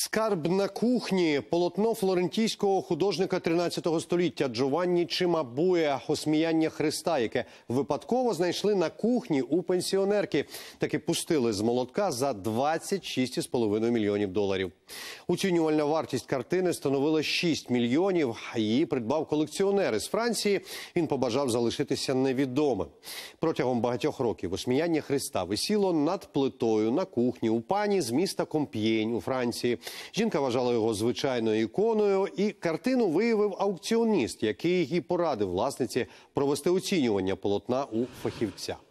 Скарб на кухні, полотно флорентійського художника 13 століття Джованні Чимабуя, осміяння Христа, яке випадково знайшли на кухні у пенсіонерки, таки пустили з молотка за 26,5 мільйонів доларів. Оцінювальна вартість картини становила 6 мільйонів. Її придбав колекціонер із Франції. Він побажав залишитися невідомим. Протягом багатьох років осміяння Христа висіло над плитою на кухні у пані з міста Комп'єнь у Франції. Жінка вважала його звичайною іконою, і картину виявив аукціоніст, який їй порадив власниці провести оцінювання полотна у фахівця.